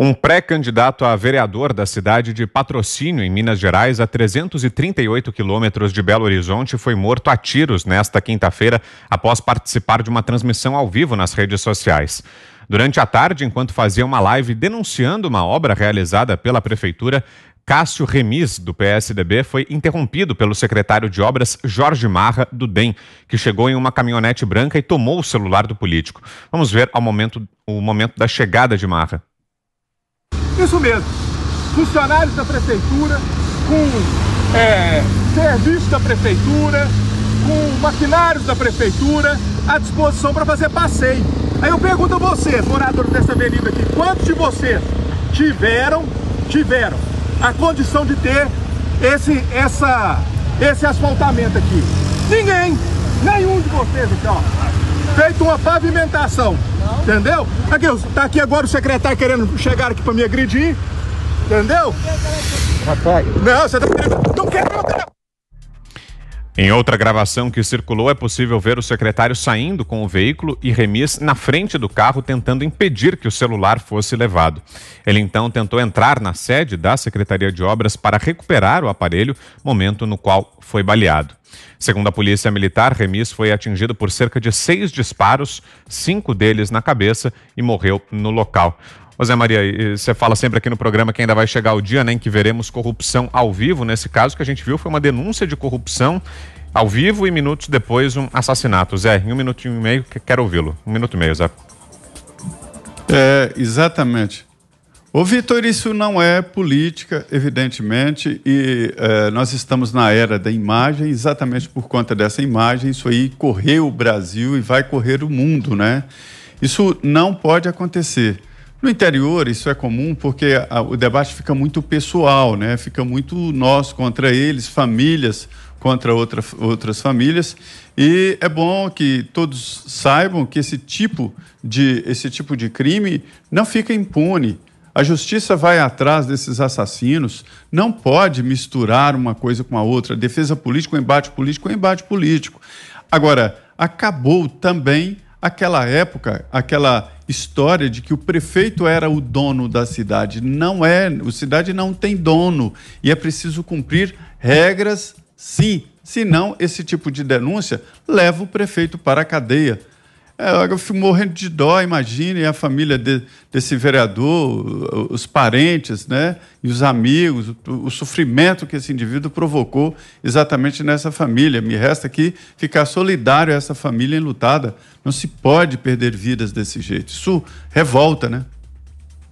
Um pré-candidato a vereador da cidade de Patrocínio, em Minas Gerais, a 338 quilômetros de Belo Horizonte, foi morto a tiros nesta quinta-feira após participar de uma transmissão ao vivo nas redes sociais. Durante a tarde, enquanto fazia uma live denunciando uma obra realizada pela prefeitura, Cássio Remis, do PSDB, foi interrompido pelo secretário de obras Jorge Marra, do DEM, que chegou em uma caminhonete branca e tomou o celular do político. Vamos ver ao momento, o momento da chegada de Marra. Isso mesmo. Funcionários da prefeitura com é, serviços da prefeitura, com maquinários da prefeitura à disposição para fazer passeio. Aí eu pergunto a vocês, moradores dessa avenida aqui, quantos de vocês tiveram, tiveram a condição de ter esse, essa, esse asfaltamento aqui? Ninguém, nenhum de vocês então feito uma pavimentação. Não. Entendeu? Aqui, tá aqui agora o secretário querendo chegar aqui para me agredir. Entendeu? Rapaz. Não, você tá querendo. Não quero em outra gravação que circulou, é possível ver o secretário saindo com o veículo e remis na frente do carro, tentando impedir que o celular fosse levado. Ele então tentou entrar na sede da Secretaria de Obras para recuperar o aparelho, momento no qual foi baleado. Segundo a Polícia Militar, Remis foi atingido por cerca de seis disparos, cinco deles na cabeça, e morreu no local. José Maria, você fala sempre aqui no programa que ainda vai chegar o dia né, em que veremos corrupção ao vivo. Nesse caso que a gente viu foi uma denúncia de corrupção ao vivo e minutos depois um assassinato. Zé, em um minutinho e meio, quero ouvi-lo. Um minuto e meio, Zé. É, exatamente. Ô, Vitor, isso não é política, evidentemente, e é, nós estamos na era da imagem, exatamente por conta dessa imagem, isso aí correu o Brasil e vai correr o mundo, né? Isso não pode acontecer. No interior, isso é comum porque a, o debate fica muito pessoal, né? Fica muito nós contra eles, famílias contra outra, outras famílias. E é bom que todos saibam que esse tipo, de, esse tipo de crime não fica impune. A justiça vai atrás desses assassinos, não pode misturar uma coisa com a outra. Defesa política, embate político, embate político. Agora, acabou também Aquela época, aquela história de que o prefeito era o dono da cidade, não é, a cidade não tem dono e é preciso cumprir regras, sim. Senão, esse tipo de denúncia leva o prefeito para a cadeia. É, eu fico morrendo de dó, imagine a família de, desse vereador, os parentes, né, e os amigos, o, o, sofrimento que esse indivíduo provocou exatamente nessa família. Me resta aqui ficar solidário a essa família enlutada. Não se pode perder vidas desse jeito. Isso revolta, né?